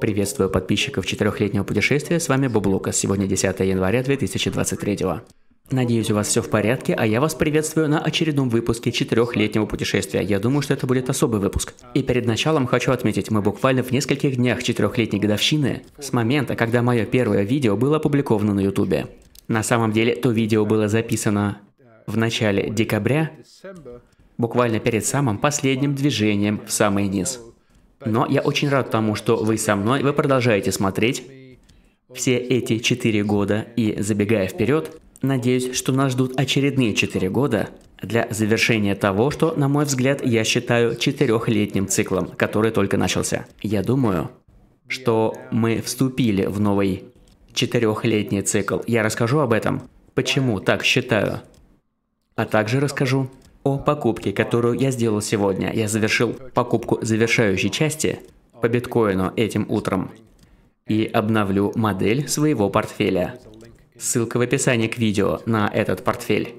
Приветствую подписчиков четырехлетнего путешествия, с вами Бублукас, сегодня 10 января 2023 Надеюсь, у вас все в порядке, а я вас приветствую на очередном выпуске четырехлетнего путешествия. Я думаю, что это будет особый выпуск. И перед началом хочу отметить, мы буквально в нескольких днях четырехлетней годовщины с момента, когда мое первое видео было опубликовано на ютубе. На самом деле, то видео было записано в начале декабря, буквально перед самым последним движением в самый низ. Но я очень рад тому, что вы со мной, вы продолжаете смотреть все эти четыре года. И забегая вперед, надеюсь, что нас ждут очередные четыре года для завершения того, что, на мой взгляд, я считаю четырехлетним циклом, который только начался. Я думаю, что мы вступили в новый четырехлетний цикл. Я расскажу об этом, почему так считаю, а также расскажу, о покупке, которую я сделал сегодня. Я завершил покупку завершающей части по биткоину этим утром и обновлю модель своего портфеля. Ссылка в описании к видео на этот портфель.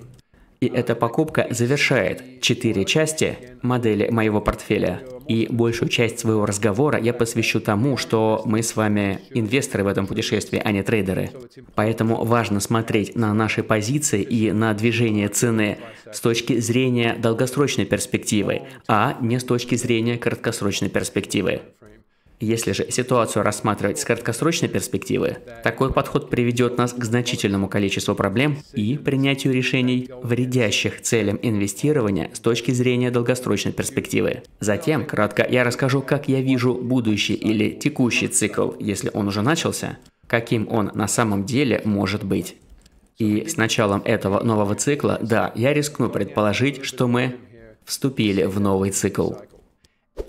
И эта покупка завершает четыре части модели моего портфеля. И большую часть своего разговора я посвящу тому, что мы с вами инвесторы в этом путешествии, а не трейдеры. Поэтому важно смотреть на наши позиции и на движение цены с точки зрения долгосрочной перспективы, а не с точки зрения краткосрочной перспективы. Если же ситуацию рассматривать с краткосрочной перспективы, такой подход приведет нас к значительному количеству проблем и принятию решений, вредящих целям инвестирования с точки зрения долгосрочной перспективы. Затем, кратко, я расскажу, как я вижу будущий или текущий цикл, если он уже начался, каким он на самом деле может быть. И с началом этого нового цикла, да, я рискну предположить, что мы вступили в новый цикл.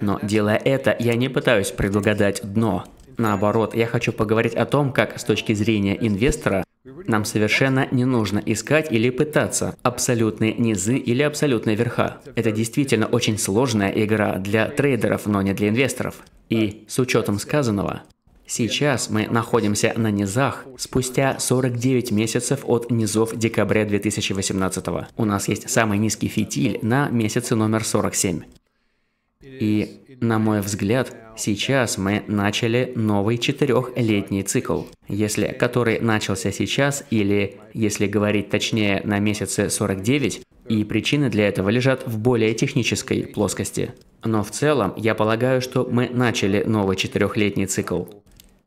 Но делая это, я не пытаюсь предугадать дно. Наоборот, я хочу поговорить о том, как с точки зрения инвестора нам совершенно не нужно искать или пытаться абсолютные низы или абсолютные верха. Это действительно очень сложная игра для трейдеров, но не для инвесторов. И с учетом сказанного, Сейчас мы находимся на низах спустя 49 месяцев от низов декабря 2018. У нас есть самый низкий фитиль на месяце номер 47. И, на мой взгляд, сейчас мы начали новый четырехлетний цикл, если который начался сейчас или, если говорить точнее, на месяце 49, и причины для этого лежат в более технической плоскости. Но в целом, я полагаю, что мы начали новый четырехлетний цикл,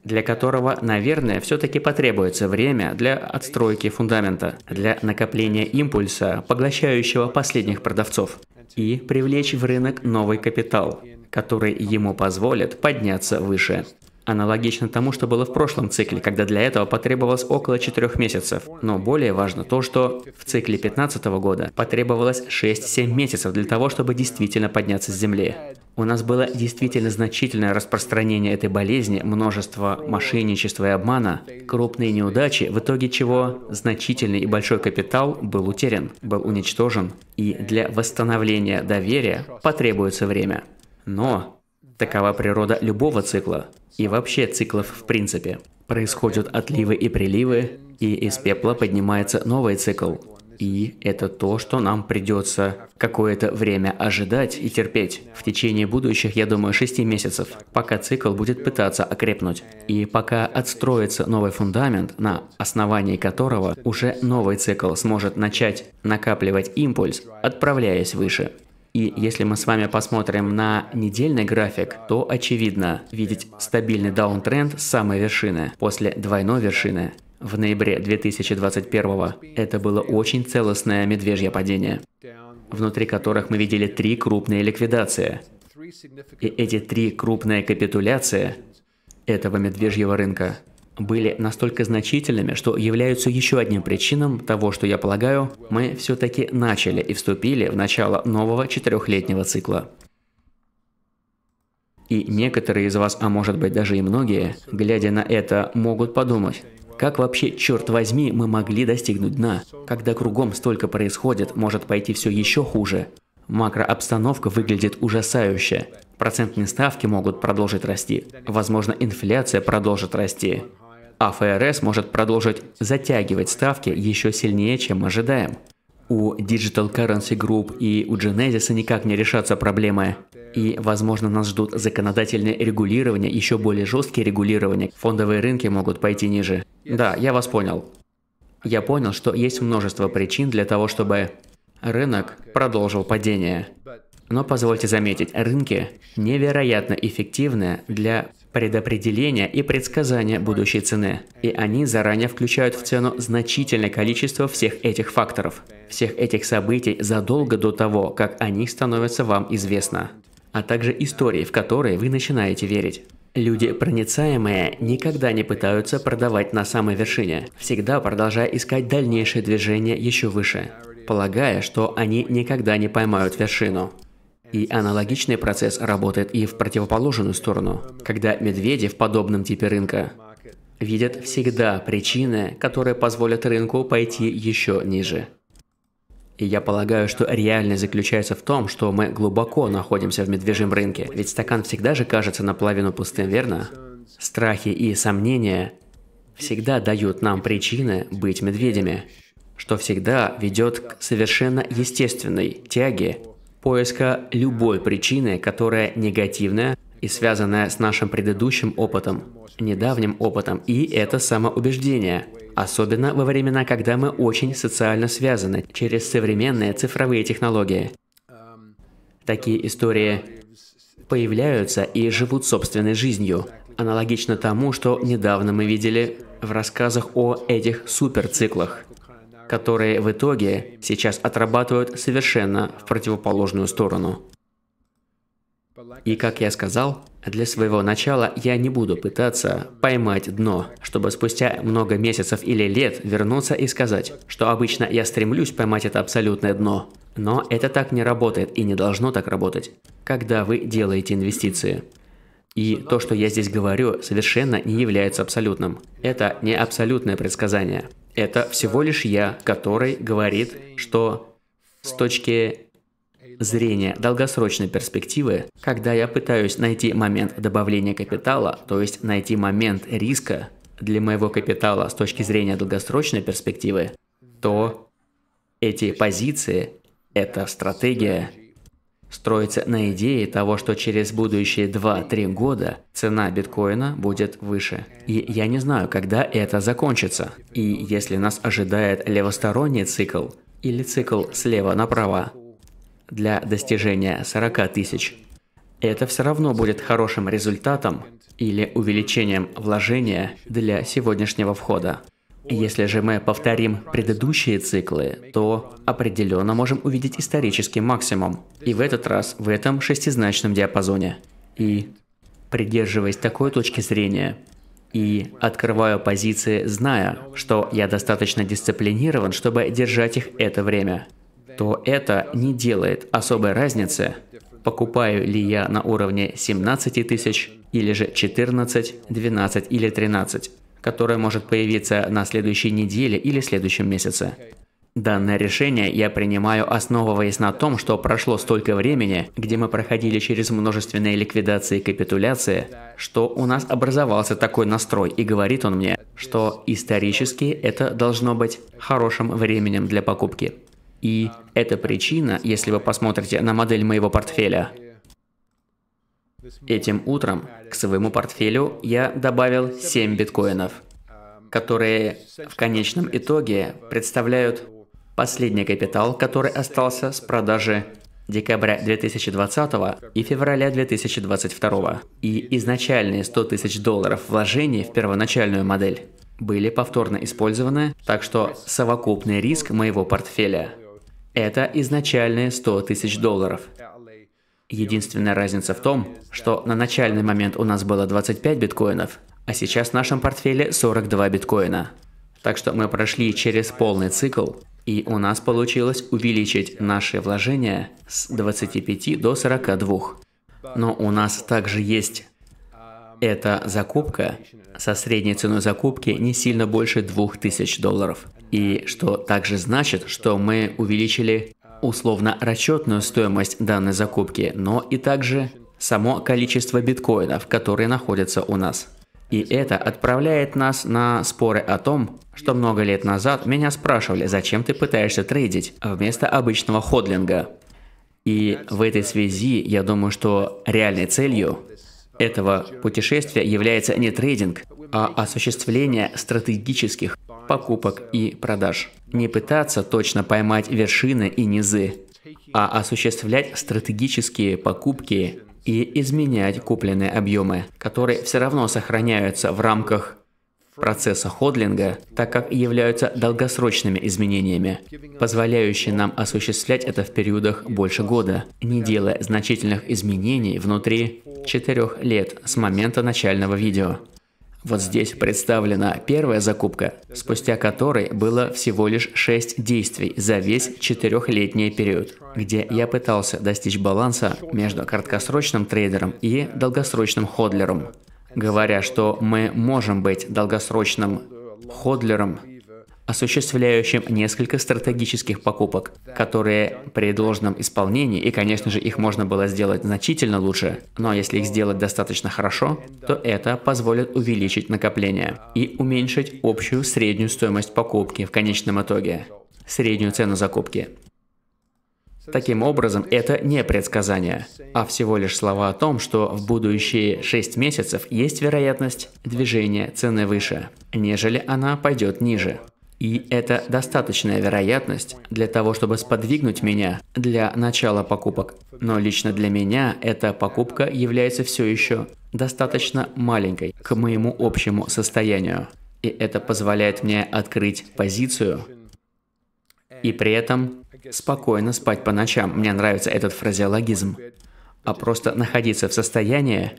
для которого, наверное, все-таки потребуется время для отстройки фундамента, для накопления импульса, поглощающего последних продавцов, и привлечь в рынок новый капитал, который ему позволит подняться выше. Аналогично тому, что было в прошлом цикле, когда для этого потребовалось около 4 месяцев. Но более важно то, что в цикле 2015 года потребовалось 6-7 месяцев для того, чтобы действительно подняться с земли. У нас было действительно значительное распространение этой болезни, множество мошенничества и обмана, крупные неудачи, в итоге чего значительный и большой капитал был утерян, был уничтожен, и для восстановления доверия потребуется время. Но Такова природа любого цикла и вообще циклов в принципе. Происходят отливы и приливы, и из пепла поднимается новый цикл. И это то, что нам придется какое-то время ожидать и терпеть в течение будущих, я думаю, шести месяцев, пока цикл будет пытаться окрепнуть. И пока отстроится новый фундамент, на основании которого уже новый цикл сможет начать накапливать импульс, отправляясь выше. И если мы с вами посмотрим на недельный график, то очевидно видеть стабильный даунтренд с самой вершины, после двойной вершины. В ноябре 2021 это было очень целостное медвежье падение, внутри которых мы видели три крупные ликвидации. И эти три крупные капитуляции этого медвежьего рынка были настолько значительными, что являются еще одним причинам того, что я полагаю, мы все-таки начали и вступили в начало нового четырехлетнего цикла. И некоторые из вас, а может быть даже и многие, глядя на это, могут подумать, как вообще, черт возьми, мы могли достигнуть дна, когда кругом столько происходит, может пойти все еще хуже. Макрообстановка выглядит ужасающе. Процентные ставки могут продолжить расти. Возможно, инфляция продолжит расти а ФРС может продолжить затягивать ставки еще сильнее, чем ожидаем. У Digital Currency Group и у Genesis никак не решатся проблемы. И, возможно, нас ждут законодательное регулирование, еще более жесткие регулирования. Фондовые рынки могут пойти ниже. Да, я вас понял. Я понял, что есть множество причин для того, чтобы рынок продолжил падение. Но позвольте заметить, рынки невероятно эффективны для предопределения и предсказания будущей цены. И они заранее включают в цену значительное количество всех этих факторов, всех этих событий задолго до того, как они становятся вам известно, а также истории, в которые вы начинаете верить. Люди проницаемые никогда не пытаются продавать на самой вершине, всегда продолжая искать дальнейшее движение еще выше, полагая, что они никогда не поймают вершину. И аналогичный процесс работает и в противоположную сторону, когда медведи в подобном типе рынка видят всегда причины, которые позволят рынку пойти еще ниже. И я полагаю, что реальность заключается в том, что мы глубоко находимся в медвежьем рынке, ведь стакан всегда же кажется наполовину пустым, верно? Страхи и сомнения всегда дают нам причины быть медведями, что всегда ведет к совершенно естественной тяге поиска любой причины, которая негативная и связанная с нашим предыдущим опытом, недавним опытом, и это самоубеждение, особенно во времена, когда мы очень социально связаны через современные цифровые технологии. Такие истории появляются и живут собственной жизнью, аналогично тому, что недавно мы видели в рассказах о этих суперциклах – которые в итоге сейчас отрабатывают совершенно в противоположную сторону. И как я сказал, для своего начала я не буду пытаться поймать дно, чтобы спустя много месяцев или лет вернуться и сказать, что обычно я стремлюсь поймать это абсолютное дно. Но это так не работает и не должно так работать, когда вы делаете инвестиции. И то, что я здесь говорю, совершенно не является абсолютным. Это не абсолютное предсказание. Это всего лишь я, который говорит, что с точки зрения долгосрочной перспективы, когда я пытаюсь найти момент добавления капитала, то есть найти момент риска для моего капитала с точки зрения долгосрочной перспективы, то эти позиции – эта стратегия, строится на идее того, что через будущие 2-3 года цена биткоина будет выше. И я не знаю, когда это закончится. И если нас ожидает левосторонний цикл, или цикл слева направо, для достижения 40 тысяч, это все равно будет хорошим результатом или увеличением вложения для сегодняшнего входа. Если же мы повторим предыдущие циклы, то определенно можем увидеть исторический максимум. И в этот раз в этом шестизначном диапазоне. И придерживаясь такой точки зрения, и открываю позиции, зная, что я достаточно дисциплинирован, чтобы держать их это время, то это не делает особой разницы, покупаю ли я на уровне 17 тысяч или же 14, 12 или 13 которое может появиться на следующей неделе или следующем месяце. Данное решение я принимаю, основываясь на том, что прошло столько времени, где мы проходили через множественные ликвидации и капитуляции, что у нас образовался такой настрой, и говорит он мне, что исторически это должно быть хорошим временем для покупки. И эта причина, если вы посмотрите на модель моего портфеля, Этим утром к своему портфелю я добавил 7 биткоинов, которые в конечном итоге представляют последний капитал, который остался с продажи декабря 2020 и февраля 2022. И изначальные 100 тысяч долларов вложений в первоначальную модель были повторно использованы, так что совокупный риск моего портфеля – это изначальные 100 тысяч долларов, Единственная разница в том, что на начальный момент у нас было 25 биткоинов, а сейчас в нашем портфеле 42 биткоина. Так что мы прошли через полный цикл, и у нас получилось увеличить наши вложения с 25 до 42. Но у нас также есть эта закупка со средней ценой закупки не сильно больше 2000 долларов. И что также значит, что мы увеличили условно расчетную стоимость данной закупки, но и также само количество биткоинов, которые находятся у нас. И это отправляет нас на споры о том, что много лет назад меня спрашивали, зачем ты пытаешься трейдить вместо обычного ходлинга. И в этой связи я думаю, что реальной целью этого путешествия является не трейдинг, а осуществление стратегических покупок и продаж. Не пытаться точно поймать вершины и низы, а осуществлять стратегические покупки и изменять купленные объемы, которые все равно сохраняются в рамках процесса ходлинга, так как являются долгосрочными изменениями, позволяющие нам осуществлять это в периодах больше года, не делая значительных изменений внутри 4 лет с момента начального видео. Вот здесь представлена первая закупка, спустя которой было всего лишь шесть действий за весь четырехлетний период, где я пытался достичь баланса между краткосрочным трейдером и долгосрочным ходлером, говоря, что мы можем быть долгосрочным ходлером, осуществляющим несколько стратегических покупок, которые при должном исполнении, и, конечно же, их можно было сделать значительно лучше, но если их сделать достаточно хорошо, то это позволит увеличить накопление и уменьшить общую среднюю стоимость покупки в конечном итоге, среднюю цену закупки. Таким образом, это не предсказание, а всего лишь слова о том, что в будущие 6 месяцев есть вероятность движения цены выше, нежели она пойдет ниже. И это достаточная вероятность для того, чтобы сподвигнуть меня для начала покупок. Но лично для меня эта покупка является все еще достаточно маленькой к моему общему состоянию. И это позволяет мне открыть позицию и при этом спокойно спать по ночам. Мне нравится этот фразеологизм. А просто находиться в состоянии,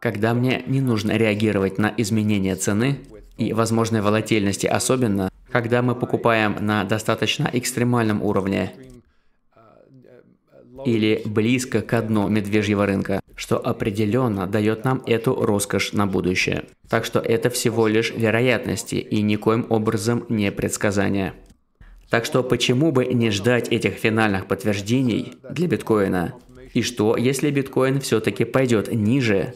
когда мне не нужно реагировать на изменения цены и возможной волатильности, особенно когда мы покупаем на достаточно экстремальном уровне или близко к дну медвежьего рынка, что определенно дает нам эту роскошь на будущее. Так что это всего лишь вероятности и никоим образом не предсказания. Так что почему бы не ждать этих финальных подтверждений для биткоина? И что, если биткоин все-таки пойдет ниже,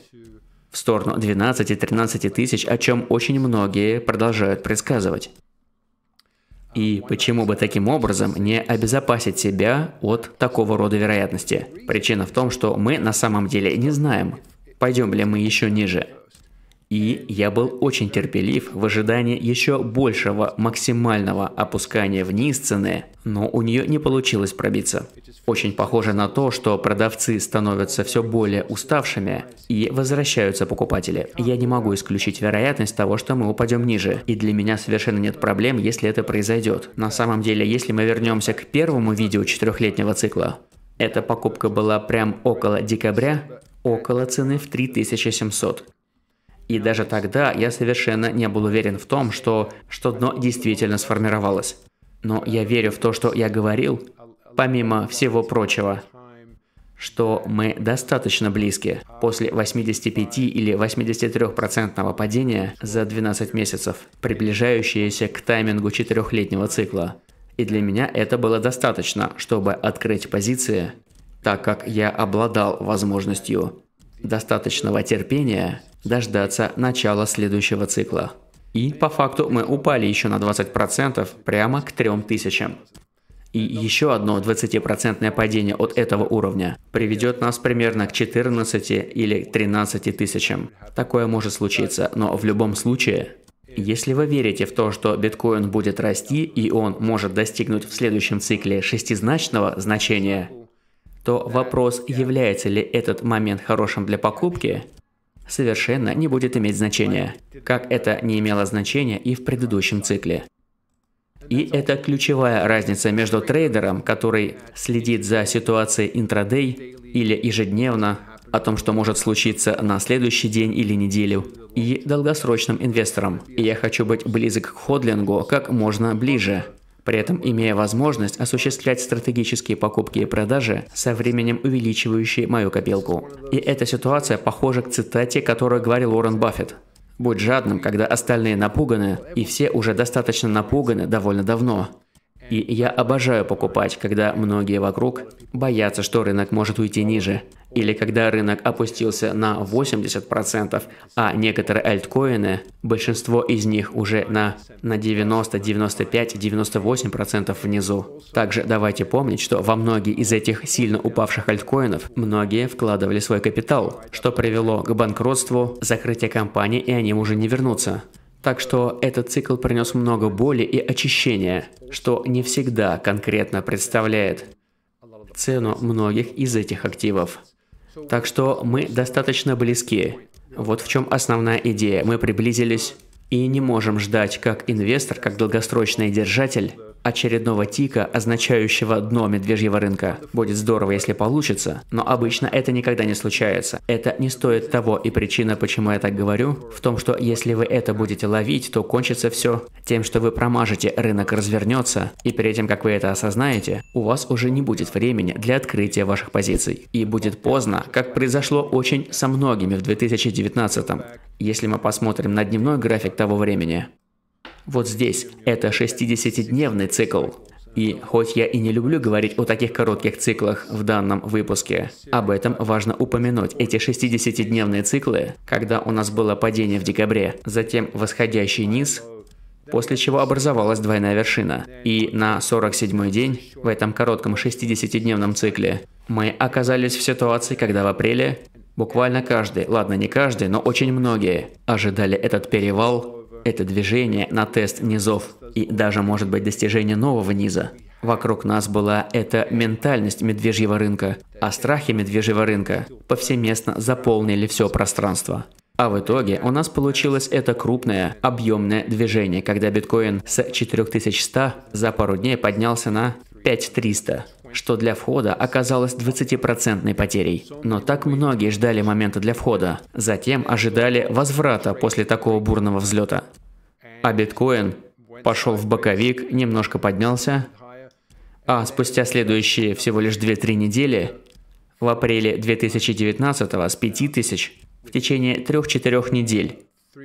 в сторону 12-13 тысяч, о чем очень многие продолжают предсказывать? И почему бы таким образом не обезопасить себя от такого рода вероятности? Причина в том, что мы на самом деле не знаем, пойдем ли мы еще ниже. И я был очень терпелив в ожидании еще большего максимального опускания вниз цены, но у нее не получилось пробиться. Очень похоже на то, что продавцы становятся все более уставшими и возвращаются покупатели. Я не могу исключить вероятность того, что мы упадем ниже, и для меня совершенно нет проблем, если это произойдет. На самом деле, если мы вернемся к первому видео четырехлетнего цикла, эта покупка была прям около декабря, около цены в 3700. И даже тогда я совершенно не был уверен в том, что, что дно действительно сформировалось. Но я верю в то, что я говорил, помимо всего прочего, что мы достаточно близки после 85 или 83% процентного падения за 12 месяцев, приближающиеся к таймингу четырехлетнего цикла. И для меня это было достаточно, чтобы открыть позиции, так как я обладал возможностью достаточного терпения дождаться начала следующего цикла. И по факту мы упали еще на 20% прямо к 3000. И еще одно 20% падение от этого уровня приведет нас примерно к 14 или 13 тысячам. Такое может случиться, но в любом случае, если вы верите в то, что биткоин будет расти и он может достигнуть в следующем цикле шестизначного значения, то вопрос, является ли этот момент хорошим для покупки, совершенно не будет иметь значения, как это не имело значения и в предыдущем цикле. И это ключевая разница между трейдером, который следит за ситуацией интрадей или ежедневно, о том, что может случиться на следующий день или неделю, и долгосрочным инвестором. И я хочу быть близок к ходлингу как можно ближе при этом имея возможность осуществлять стратегические покупки и продажи, со временем увеличивающие мою копилку. И эта ситуация похожа к цитате, которую говорил Уоррен Баффет. «Будь жадным, когда остальные напуганы, и все уже достаточно напуганы довольно давно. И я обожаю покупать, когда многие вокруг боятся, что рынок может уйти ниже. Или когда рынок опустился на 80%, а некоторые альткоины, большинство из них уже на, на 90, 95, 98% внизу. Также давайте помнить, что во многие из этих сильно упавших альткоинов многие вкладывали свой капитал, что привело к банкротству, закрытию компании и они уже не вернутся. Так что этот цикл принес много боли и очищения, что не всегда конкретно представляет цену многих из этих активов. Так что мы достаточно близки. Вот в чем основная идея. Мы приблизились и не можем ждать, как инвестор, как долгосрочный держатель, очередного тика, означающего дно медвежьего рынка. Будет здорово, если получится, но обычно это никогда не случается. Это не стоит того, и причина, почему я так говорю, в том, что если вы это будете ловить, то кончится все тем, что вы промажете, рынок развернется, и перед тем, как вы это осознаете, у вас уже не будет времени для открытия ваших позиций. И будет поздно, как произошло очень со многими в 2019 -м. Если мы посмотрим на дневной график того времени, вот здесь это 60-дневный цикл. И хоть я и не люблю говорить о таких коротких циклах в данном выпуске, об этом важно упомянуть. Эти 60-дневные циклы, когда у нас было падение в декабре, затем восходящий низ, после чего образовалась двойная вершина. И на 47-й день, в этом коротком 60-дневном цикле, мы оказались в ситуации, когда в апреле буквально каждый, ладно не каждый, но очень многие, ожидали этот перевал это движение на тест низов и даже, может быть, достижение нового низа. Вокруг нас была эта ментальность медвежьего рынка, а страхи медвежьего рынка повсеместно заполнили все пространство. А в итоге у нас получилось это крупное, объемное движение, когда биткоин с 4100 за пару дней поднялся на 5300 что для входа оказалось 20% потерей. Но так многие ждали момента для входа. Затем ожидали возврата после такого бурного взлета. А биткоин пошел в боковик, немножко поднялся, а спустя следующие всего лишь 2-3 недели, в апреле 2019 с 5000 в течение 3-4 недель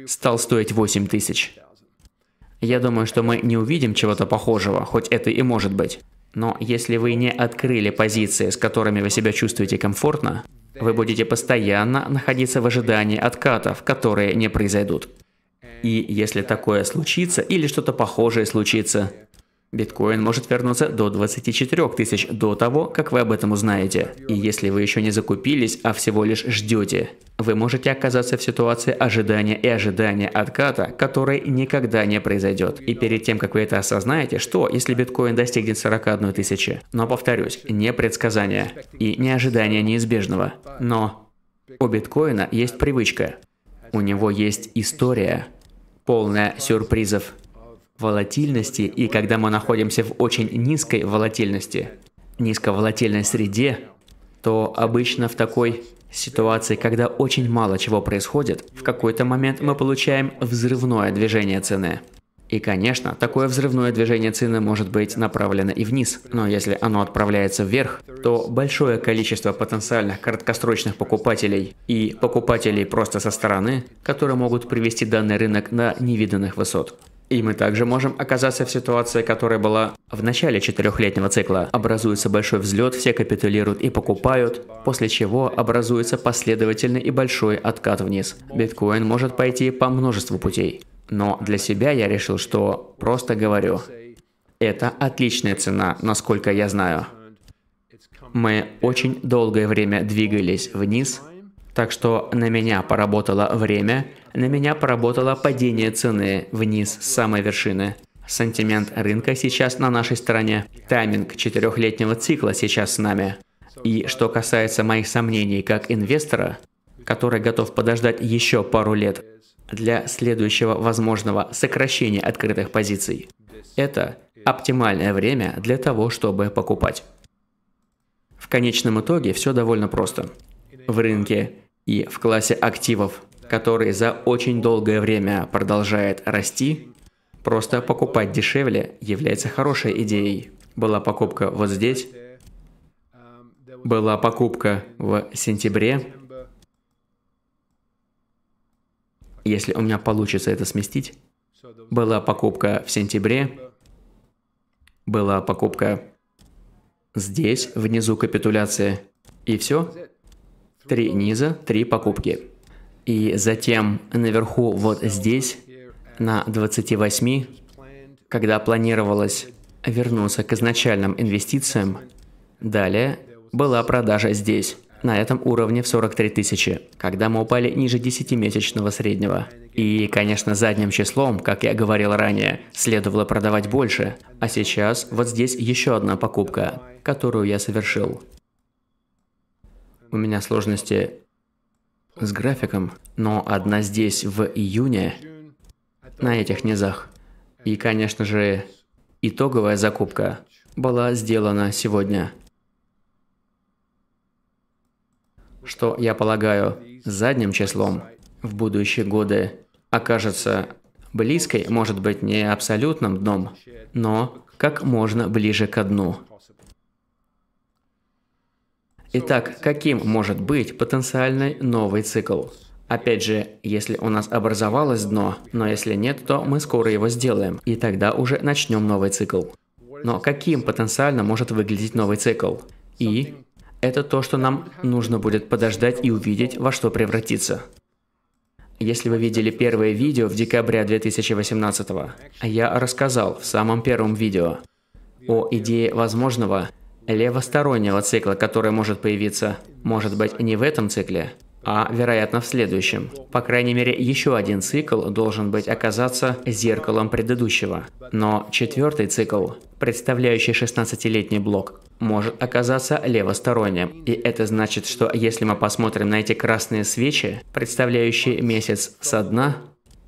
стал стоить 8000. Я думаю, что мы не увидим чего-то похожего, хоть это и может быть. Но если вы не открыли позиции, с которыми вы себя чувствуете комфортно, вы будете постоянно находиться в ожидании откатов, которые не произойдут. И если такое случится или что-то похожее случится, Биткоин может вернуться до 24 тысяч до того, как вы об этом узнаете. И если вы еще не закупились, а всего лишь ждете, вы можете оказаться в ситуации ожидания и ожидания отката, который никогда не произойдет. И перед тем, как вы это осознаете, что, если биткоин достигнет 41 тысячи? Но повторюсь, не предсказание и не ожидание неизбежного. Но у биткоина есть привычка. У него есть история, полная сюрпризов волатильности и когда мы находимся в очень низкой волатильности, низковолатильной среде, то обычно в такой ситуации, когда очень мало чего происходит, в какой-то момент мы получаем взрывное движение цены. И, конечно, такое взрывное движение цены может быть направлено и вниз, но если оно отправляется вверх, то большое количество потенциальных краткосрочных покупателей и покупателей просто со стороны, которые могут привести данный рынок на невиданных высот. И мы также можем оказаться в ситуации, которая была в начале четырехлетнего цикла. Образуется большой взлет, все капитулируют и покупают, после чего образуется последовательный и большой откат вниз. Биткоин может пойти по множеству путей. Но для себя я решил, что просто говорю. Это отличная цена, насколько я знаю. Мы очень долгое время двигались вниз, так что на меня поработало время, на меня поработало падение цены вниз с самой вершины. Сантимент рынка сейчас на нашей стороне. Тайминг четырехлетнего цикла сейчас с нами. И что касается моих сомнений как инвестора, который готов подождать еще пару лет для следующего возможного сокращения открытых позиций, это оптимальное время для того, чтобы покупать. В конечном итоге все довольно просто. В рынке и в классе активов, который за очень долгое время продолжает расти, просто покупать дешевле является хорошей идеей. Была покупка вот здесь, была покупка в сентябре. Если у меня получится это сместить, была покупка в сентябре, была покупка здесь, внизу капитуляции. И все. Три низа, три покупки. И затем наверху вот здесь, на 28, когда планировалось вернуться к изначальным инвестициям, далее была продажа здесь, на этом уровне в 43 тысячи, когда мы упали ниже 10-месячного среднего. И, конечно, задним числом, как я говорил ранее, следовало продавать больше, а сейчас вот здесь еще одна покупка, которую я совершил у меня сложности с графиком, но одна здесь в июне на этих низах. И, конечно же, итоговая закупка была сделана сегодня. Что, я полагаю, задним числом в будущие годы окажется близкой, может быть, не абсолютным дном, но как можно ближе к дну. Итак, каким может быть потенциальный новый цикл? Опять же, если у нас образовалось дно, но если нет, то мы скоро его сделаем, и тогда уже начнем новый цикл. Но каким потенциально может выглядеть новый цикл? И это то, что нам нужно будет подождать и увидеть, во что превратится. Если вы видели первое видео в декабре 2018, я рассказал в самом первом видео о идее возможного левостороннего цикла, который может появиться, может быть, не в этом цикле, а, вероятно, в следующем. По крайней мере, еще один цикл должен быть оказаться зеркалом предыдущего. Но четвертый цикл, представляющий 16-летний блок, может оказаться левосторонним. И это значит, что если мы посмотрим на эти красные свечи, представляющие месяц со дна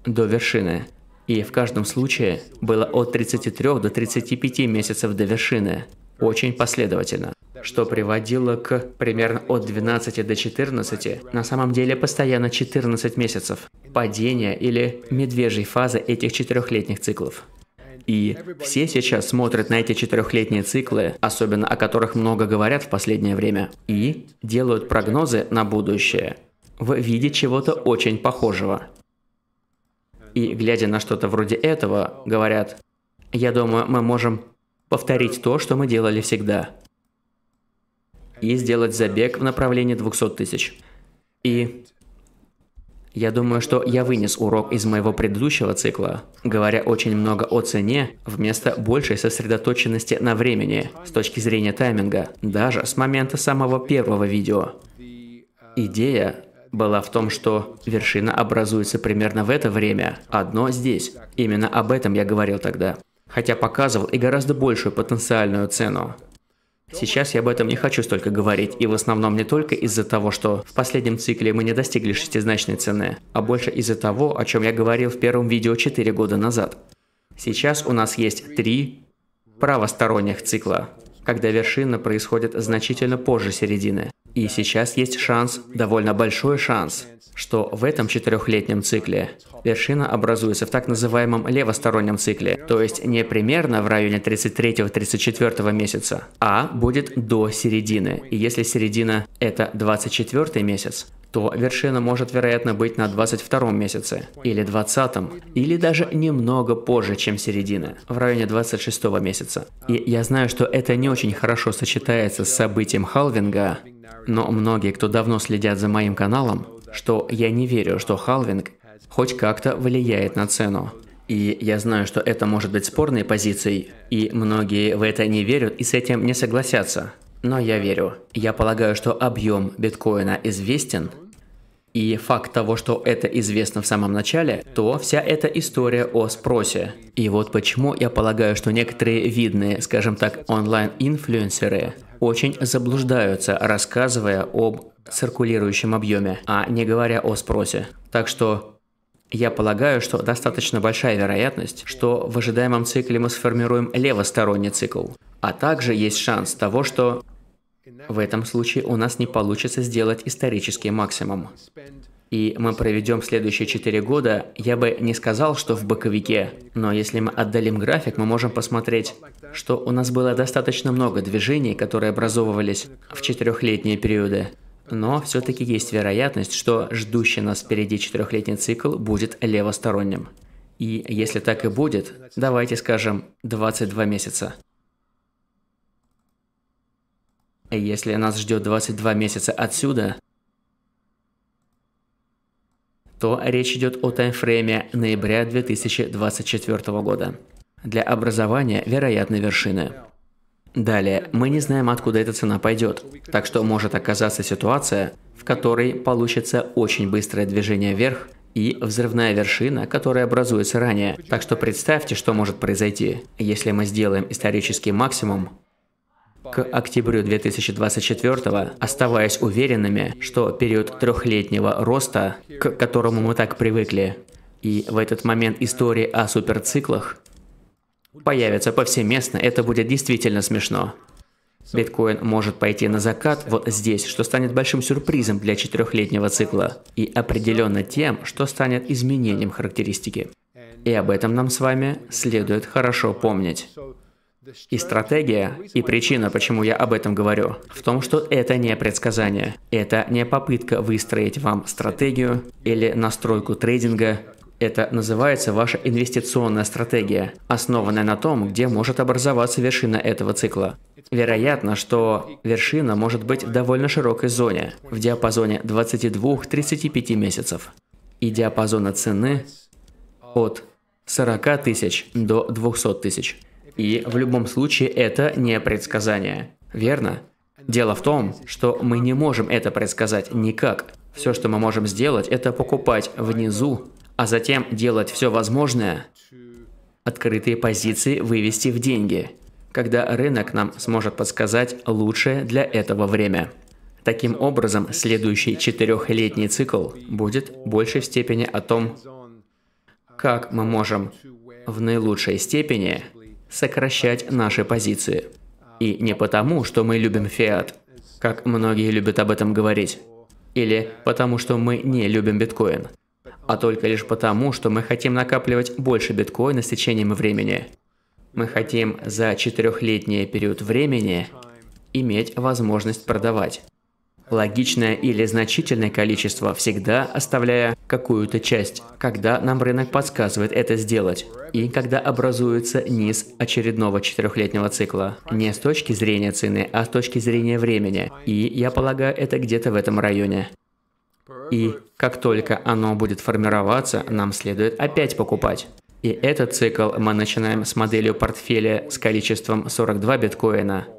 до вершины, и в каждом случае было от 33 до 35 месяцев до вершины, очень последовательно, что приводило к примерно от 12 до 14, на самом деле постоянно 14 месяцев, падения или медвежьей фазы этих четырехлетних циклов. И все сейчас смотрят на эти четырехлетние циклы, особенно о которых много говорят в последнее время, и делают прогнозы на будущее в виде чего-то очень похожего. И глядя на что-то вроде этого, говорят, я думаю, мы можем Повторить то, что мы делали всегда. И сделать забег в направлении 200 тысяч. И я думаю, что я вынес урок из моего предыдущего цикла, говоря очень много о цене вместо большей сосредоточенности на времени с точки зрения тайминга, даже с момента самого первого видео. Идея была в том, что вершина образуется примерно в это время, одно здесь. Именно об этом я говорил тогда хотя показывал и гораздо большую потенциальную цену. Сейчас я об этом не хочу столько говорить, и в основном не только из-за того, что в последнем цикле мы не достигли шестизначной цены, а больше из-за того, о чем я говорил в первом видео 4 года назад. Сейчас у нас есть три правосторонних цикла, когда вершина происходит значительно позже середины. И сейчас есть шанс, довольно большой шанс, что в этом четырехлетнем цикле вершина образуется в так называемом левостороннем цикле, то есть не примерно в районе 33-34 месяца, а будет до середины. И если середина – это 24 месяц, то вершина может, вероятно, быть на 22 месяце, или 20, или даже немного позже, чем середина, в районе 26 месяца. И я знаю, что это не очень хорошо сочетается с событием халвинга, но многие, кто давно следят за моим каналом, что я не верю, что халвинг хоть как-то влияет на цену. И я знаю, что это может быть спорной позицией, и многие в это не верят и с этим не согласятся. Но я верю. Я полагаю, что объем биткоина известен, и факт того, что это известно в самом начале, то вся эта история о спросе. И вот почему я полагаю, что некоторые видные, скажем так, онлайн-инфлюенсеры очень заблуждаются, рассказывая об циркулирующем объеме, а не говоря о спросе. Так что я полагаю, что достаточно большая вероятность, что в ожидаемом цикле мы сформируем левосторонний цикл. А также есть шанс того, что в этом случае у нас не получится сделать исторический максимум. И мы проведем следующие четыре года, я бы не сказал, что в боковике, но если мы отдалим график, мы можем посмотреть, что у нас было достаточно много движений, которые образовывались в четырехлетние периоды. Но все-таки есть вероятность, что ждущий нас впереди четырехлетний цикл будет левосторонним. И если так и будет, давайте скажем 22 месяца. Если нас ждет 22 месяца отсюда, то речь идет о таймфрейме ноября 2024 года для образования вероятной вершины. Далее, мы не знаем, откуда эта цена пойдет, так что может оказаться ситуация, в которой получится очень быстрое движение вверх и взрывная вершина, которая образуется ранее. Так что представьте, что может произойти. Если мы сделаем исторический максимум, к октябрю 2024, оставаясь уверенными, что период трехлетнего роста, к которому мы так привыкли, и в этот момент истории о суперциклах появится повсеместно, это будет действительно смешно. Биткоин может пойти на закат вот здесь, что станет большим сюрпризом для четырехлетнего цикла, и определенно тем, что станет изменением характеристики. И об этом нам с вами следует хорошо помнить. И стратегия, и причина, почему я об этом говорю, в том, что это не предсказание. Это не попытка выстроить вам стратегию или настройку трейдинга. Это называется ваша инвестиционная стратегия, основанная на том, где может образоваться вершина этого цикла. Вероятно, что вершина может быть в довольно широкой зоне, в диапазоне 22-35 месяцев, и диапазона цены от 40 тысяч до 200 тысяч. И в любом случае это не предсказание. Верно? Дело в том, что мы не можем это предсказать никак. Все, что мы можем сделать, это покупать внизу, а затем делать все возможное, открытые позиции вывести в деньги, когда рынок нам сможет подсказать лучшее для этого время. Таким образом, следующий четырехлетний цикл будет больше в степени о том, как мы можем в наилучшей степени сокращать наши позиции. И не потому, что мы любим фиат, как многие любят об этом говорить, или потому, что мы не любим биткоин, а только лишь потому, что мы хотим накапливать больше биткоина с течением времени. Мы хотим за четырехлетний период времени иметь возможность продавать логичное или значительное количество, всегда оставляя какую-то часть, когда нам рынок подсказывает это сделать, и когда образуется низ очередного четырехлетнего цикла. Не с точки зрения цены, а с точки зрения времени. И я полагаю, это где-то в этом районе. И как только оно будет формироваться, нам следует опять покупать. И этот цикл мы начинаем с моделью портфеля с количеством 42 биткоина –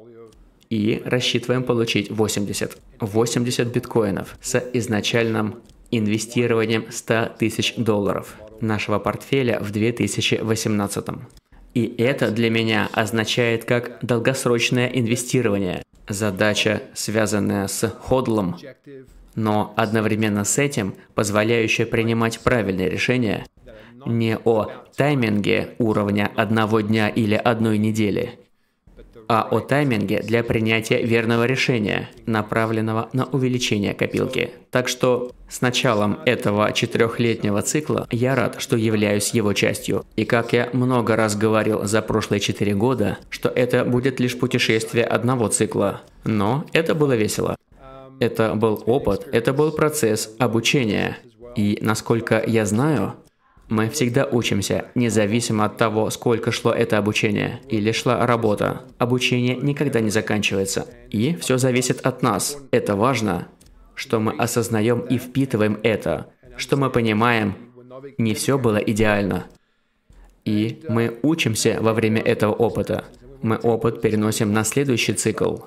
и рассчитываем получить 80, 80 биткоинов с изначальным инвестированием 100 тысяч долларов нашего портфеля в 2018. И это для меня означает как долгосрочное инвестирование, задача, связанная с ходлом, но одновременно с этим позволяющая принимать правильные решения не о тайминге уровня одного дня или одной недели, а о тайминге для принятия верного решения, направленного на увеличение копилки. Так что с началом этого четырехлетнего цикла я рад, что являюсь его частью. И как я много раз говорил за прошлые четыре года, что это будет лишь путешествие одного цикла. Но это было весело. Это был опыт, это был процесс обучения. И насколько я знаю, мы всегда учимся, независимо от того, сколько шло это обучение или шла работа. Обучение никогда не заканчивается. И все зависит от нас. Это важно, что мы осознаем и впитываем это, что мы понимаем, не все было идеально. И мы учимся во время этого опыта. Мы опыт переносим на следующий цикл.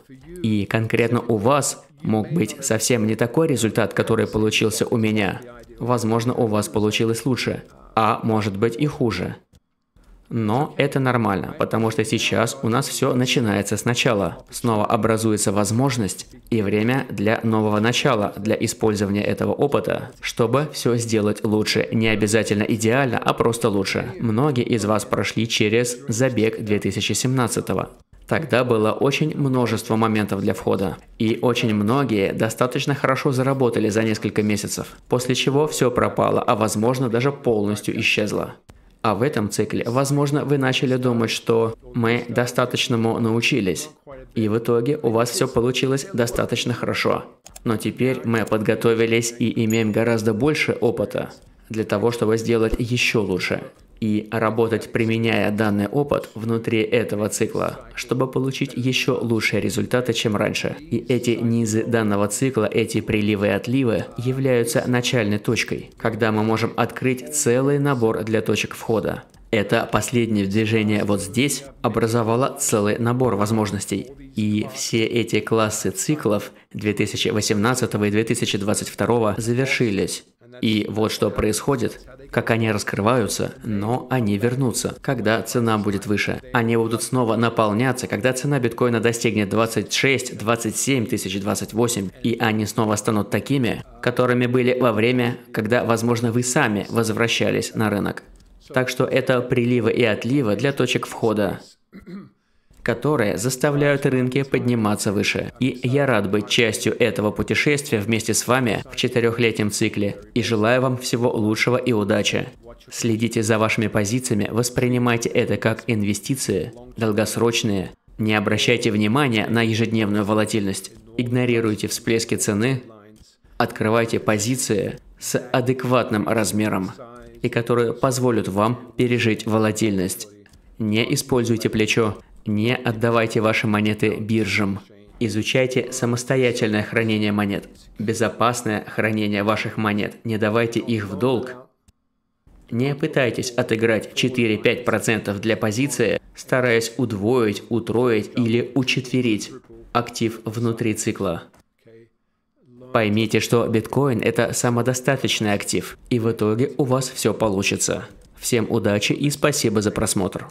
И конкретно у вас мог быть совсем не такой результат, который получился у меня. Возможно, у вас получилось лучше а может быть и хуже. Но это нормально, потому что сейчас у нас все начинается сначала. Снова образуется возможность и время для нового начала, для использования этого опыта, чтобы все сделать лучше. Не обязательно идеально, а просто лучше. Многие из вас прошли через забег 2017 Тогда было очень множество моментов для входа. И очень многие достаточно хорошо заработали за несколько месяцев, после чего все пропало, а возможно даже полностью исчезло. А в этом цикле, возможно, вы начали думать, что мы достаточному научились. И в итоге у вас все получилось достаточно хорошо. Но теперь мы подготовились и имеем гораздо больше опыта для того, чтобы сделать еще лучше и работать, применяя данный опыт внутри этого цикла, чтобы получить еще лучшие результаты, чем раньше. И эти низы данного цикла, эти приливы и отливы, являются начальной точкой, когда мы можем открыть целый набор для точек входа. Это последнее движение вот здесь образовало целый набор возможностей. И все эти классы циклов 2018 и 2022 завершились. И вот что происходит, как они раскрываются, но они вернутся, когда цена будет выше. Они будут снова наполняться, когда цена биткоина достигнет 26, 27 тысяч, 28, и они снова станут такими, которыми были во время, когда, возможно, вы сами возвращались на рынок. Так что это приливы и отливы для точек входа которые заставляют рынки подниматься выше. И я рад быть частью этого путешествия вместе с вами в четырехлетнем цикле. И желаю вам всего лучшего и удачи. Следите за вашими позициями, воспринимайте это как инвестиции, долгосрочные. Не обращайте внимания на ежедневную волатильность. Игнорируйте всплески цены. Открывайте позиции с адекватным размером и которые позволят вам пережить волатильность. Не используйте плечо. Не отдавайте ваши монеты биржам. Изучайте самостоятельное хранение монет, безопасное хранение ваших монет, не давайте их в долг. Не пытайтесь отыграть 4-5% для позиции, стараясь удвоить, утроить или учетверить актив внутри цикла. Поймите, что биткоин – это самодостаточный актив, и в итоге у вас все получится. Всем удачи и спасибо за просмотр.